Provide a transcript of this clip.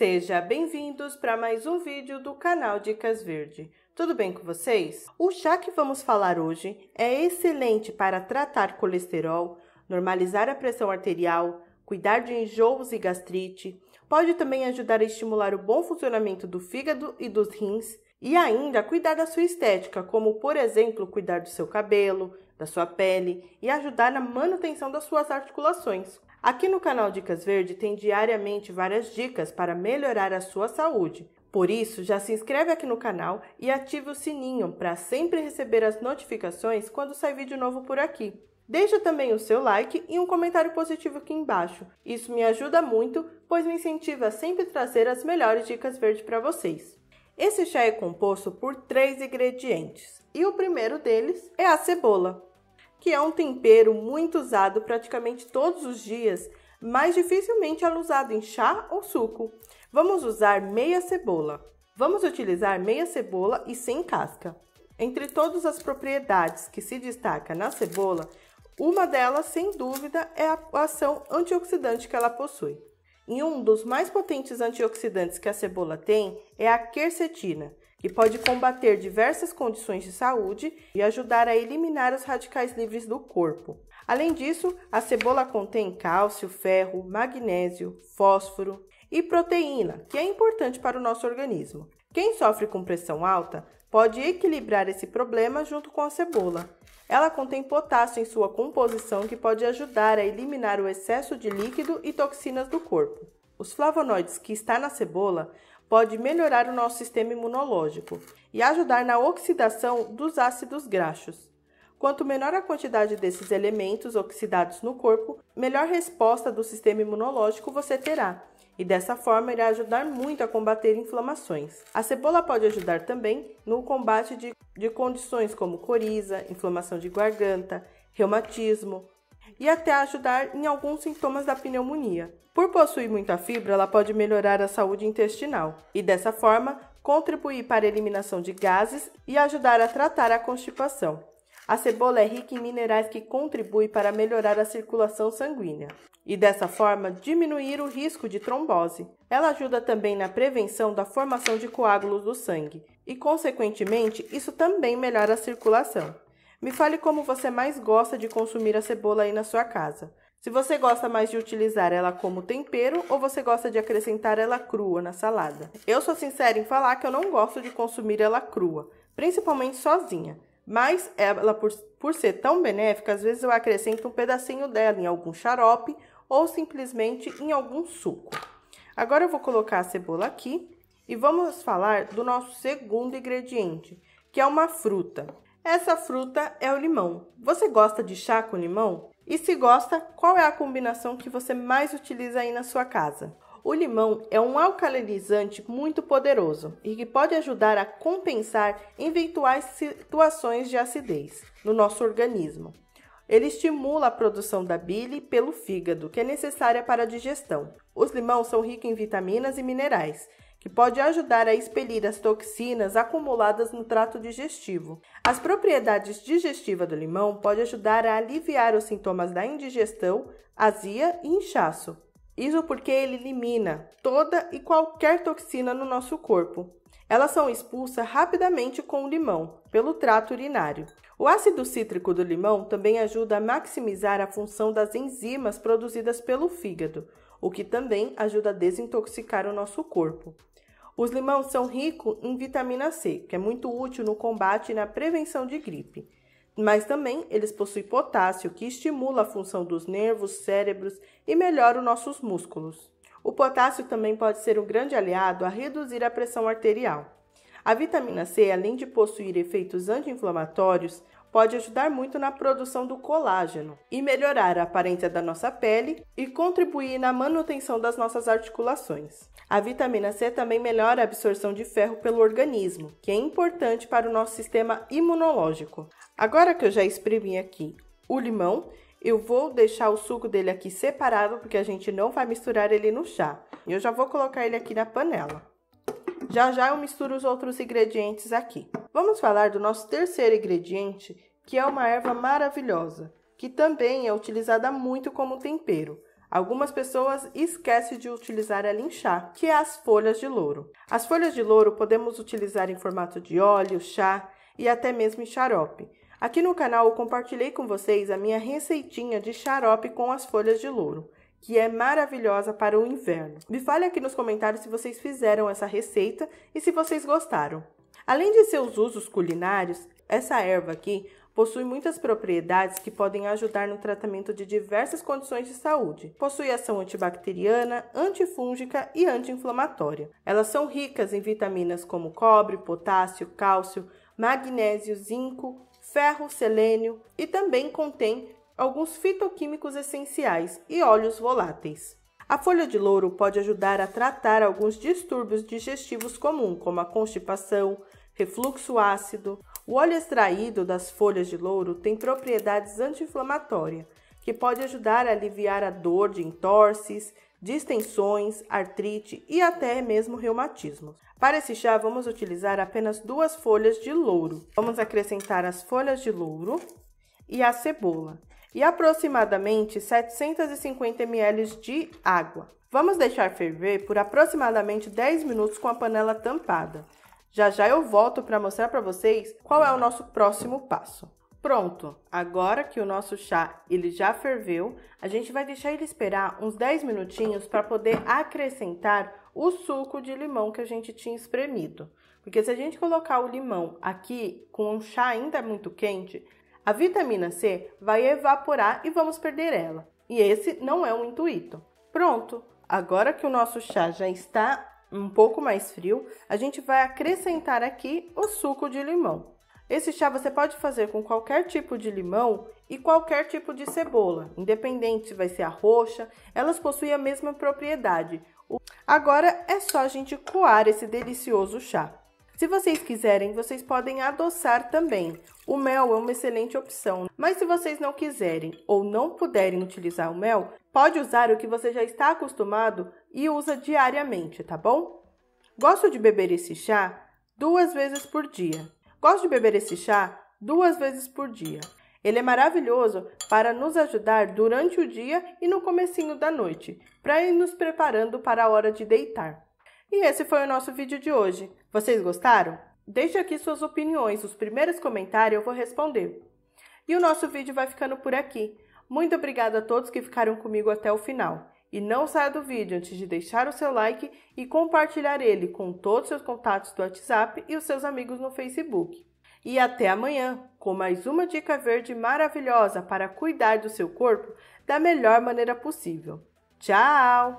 Seja bem-vindos para mais um vídeo do canal Dicas Verde. Tudo bem com vocês? O chá que vamos falar hoje é excelente para tratar colesterol, normalizar a pressão arterial, cuidar de enjoos e gastrite, pode também ajudar a estimular o bom funcionamento do fígado e dos rins e ainda cuidar da sua estética, como por exemplo cuidar do seu cabelo, da sua pele e ajudar na manutenção das suas articulações. Aqui no canal Dicas Verde tem diariamente várias dicas para melhorar a sua saúde. Por isso, já se inscreve aqui no canal e ative o sininho para sempre receber as notificações quando sai vídeo novo por aqui. Deixa também o seu like e um comentário positivo aqui embaixo. Isso me ajuda muito, pois me incentiva a sempre trazer as melhores dicas verdes para vocês. Esse chá é composto por três ingredientes e o primeiro deles é a cebola que é um tempero muito usado praticamente todos os dias, mas dificilmente é usado em chá ou suco. Vamos usar meia cebola. Vamos utilizar meia cebola e sem casca. Entre todas as propriedades que se destaca na cebola, uma delas, sem dúvida, é a ação antioxidante que ela possui. E um dos mais potentes antioxidantes que a cebola tem é a quercetina, que pode combater diversas condições de saúde e ajudar a eliminar os radicais livres do corpo. Além disso, a cebola contém cálcio, ferro, magnésio, fósforo e proteína, que é importante para o nosso organismo. Quem sofre com pressão alta pode equilibrar esse problema junto com a cebola. Ela contém potássio em sua composição que pode ajudar a eliminar o excesso de líquido e toxinas do corpo. Os flavonoides que está na cebola pode melhorar o nosso sistema imunológico e ajudar na oxidação dos ácidos graxos. Quanto menor a quantidade desses elementos oxidados no corpo, melhor resposta do sistema imunológico você terá, e dessa forma irá ajudar muito a combater inflamações. A cebola pode ajudar também no combate de, de condições como coriza, inflamação de garganta, reumatismo, e até ajudar em alguns sintomas da pneumonia. Por possuir muita fibra, ela pode melhorar a saúde intestinal e, dessa forma, contribuir para a eliminação de gases e ajudar a tratar a constipação. A cebola é rica em minerais que contribuem para melhorar a circulação sanguínea e dessa forma diminuir o risco de trombose. Ela ajuda também na prevenção da formação de coágulos do sangue e, consequentemente, isso também melhora a circulação. Me fale como você mais gosta de consumir a cebola aí na sua casa. Se você gosta mais de utilizar ela como tempero ou você gosta de acrescentar ela crua na salada. Eu sou sincera em falar que eu não gosto de consumir ela crua, principalmente sozinha. Mas ela, por, por ser tão benéfica, às vezes eu acrescento um pedacinho dela em algum xarope ou simplesmente em algum suco. Agora eu vou colocar a cebola aqui e vamos falar do nosso segundo ingrediente, que é uma fruta. Essa fruta é o limão. Você gosta de chá com limão? E se gosta, qual é a combinação que você mais utiliza aí na sua casa? O limão é um alcalinizante muito poderoso e que pode ajudar a compensar eventuais situações de acidez no nosso organismo. Ele estimula a produção da bile pelo fígado, que é necessária para a digestão. Os limões são ricos em vitaminas e minerais, que pode ajudar a expelir as toxinas acumuladas no trato digestivo. As propriedades digestivas do limão podem ajudar a aliviar os sintomas da indigestão, azia e inchaço. Isso porque ele elimina toda e qualquer toxina no nosso corpo. Elas são expulsas rapidamente com o limão, pelo trato urinário. O ácido cítrico do limão também ajuda a maximizar a função das enzimas produzidas pelo fígado, o que também ajuda a desintoxicar o nosso corpo. Os limões são ricos em vitamina C, que é muito útil no combate e na prevenção de gripe mas também eles possuem potássio, que estimula a função dos nervos, cérebros e melhora os nossos músculos. O potássio também pode ser um grande aliado a reduzir a pressão arterial. A vitamina C, além de possuir efeitos anti-inflamatórios, pode ajudar muito na produção do colágeno e melhorar a aparência da nossa pele e contribuir na manutenção das nossas articulações. A vitamina C também melhora a absorção de ferro pelo organismo, que é importante para o nosso sistema imunológico. Agora que eu já exprimi aqui o limão, eu vou deixar o suco dele aqui separado, porque a gente não vai misturar ele no chá. E Eu já vou colocar ele aqui na panela. Já já eu misturo os outros ingredientes aqui. Vamos falar do nosso terceiro ingrediente, que é uma erva maravilhosa, que também é utilizada muito como tempero. Algumas pessoas esquecem de utilizar ela em chá, que é as folhas de louro. As folhas de louro podemos utilizar em formato de óleo, chá e até mesmo em xarope. Aqui no canal eu compartilhei com vocês a minha receitinha de xarope com as folhas de louro que é maravilhosa para o inverno. Me fale aqui nos comentários se vocês fizeram essa receita e se vocês gostaram. Além de seus usos culinários, essa erva aqui possui muitas propriedades que podem ajudar no tratamento de diversas condições de saúde. Possui ação antibacteriana, antifúngica e anti-inflamatória. Elas são ricas em vitaminas como cobre, potássio, cálcio, magnésio, zinco, ferro, selênio e também contém alguns fitoquímicos essenciais e óleos voláteis. A folha de louro pode ajudar a tratar alguns distúrbios digestivos comuns, como a constipação, refluxo ácido. O óleo extraído das folhas de louro tem propriedades anti-inflamatórias, que pode ajudar a aliviar a dor de entorses, distensões, artrite e até mesmo reumatismos. Para esse chá, vamos utilizar apenas duas folhas de louro. Vamos acrescentar as folhas de louro e a cebola e aproximadamente 750 ml de água. Vamos deixar ferver por aproximadamente 10 minutos com a panela tampada. Já já eu volto para mostrar para vocês qual é o nosso próximo passo. Pronto, agora que o nosso chá ele já ferveu, a gente vai deixar ele esperar uns 10 minutinhos para poder acrescentar o suco de limão que a gente tinha espremido. Porque se a gente colocar o limão aqui com o chá ainda muito quente, a vitamina C vai evaporar e vamos perder ela. E esse não é o intuito. Pronto! Agora que o nosso chá já está um pouco mais frio, a gente vai acrescentar aqui o suco de limão. Esse chá você pode fazer com qualquer tipo de limão e qualquer tipo de cebola, independente se vai ser a roxa, elas possuem a mesma propriedade. Agora é só a gente coar esse delicioso chá. Se vocês quiserem, vocês podem adoçar também. O mel é uma excelente opção, mas se vocês não quiserem ou não puderem utilizar o mel, pode usar o que você já está acostumado e usa diariamente, tá bom? Gosto de beber esse chá duas vezes por dia. Gosto de beber esse chá duas vezes por dia. Ele é maravilhoso para nos ajudar durante o dia e no comecinho da noite, para ir nos preparando para a hora de deitar. E esse foi o nosso vídeo de hoje. Vocês gostaram? Deixe aqui suas opiniões, os primeiros comentários eu vou responder. E o nosso vídeo vai ficando por aqui. Muito obrigada a todos que ficaram comigo até o final. E não saia do vídeo antes de deixar o seu like e compartilhar ele com todos os seus contatos do WhatsApp e os seus amigos no Facebook. E até amanhã com mais uma dica verde maravilhosa para cuidar do seu corpo da melhor maneira possível. Tchau!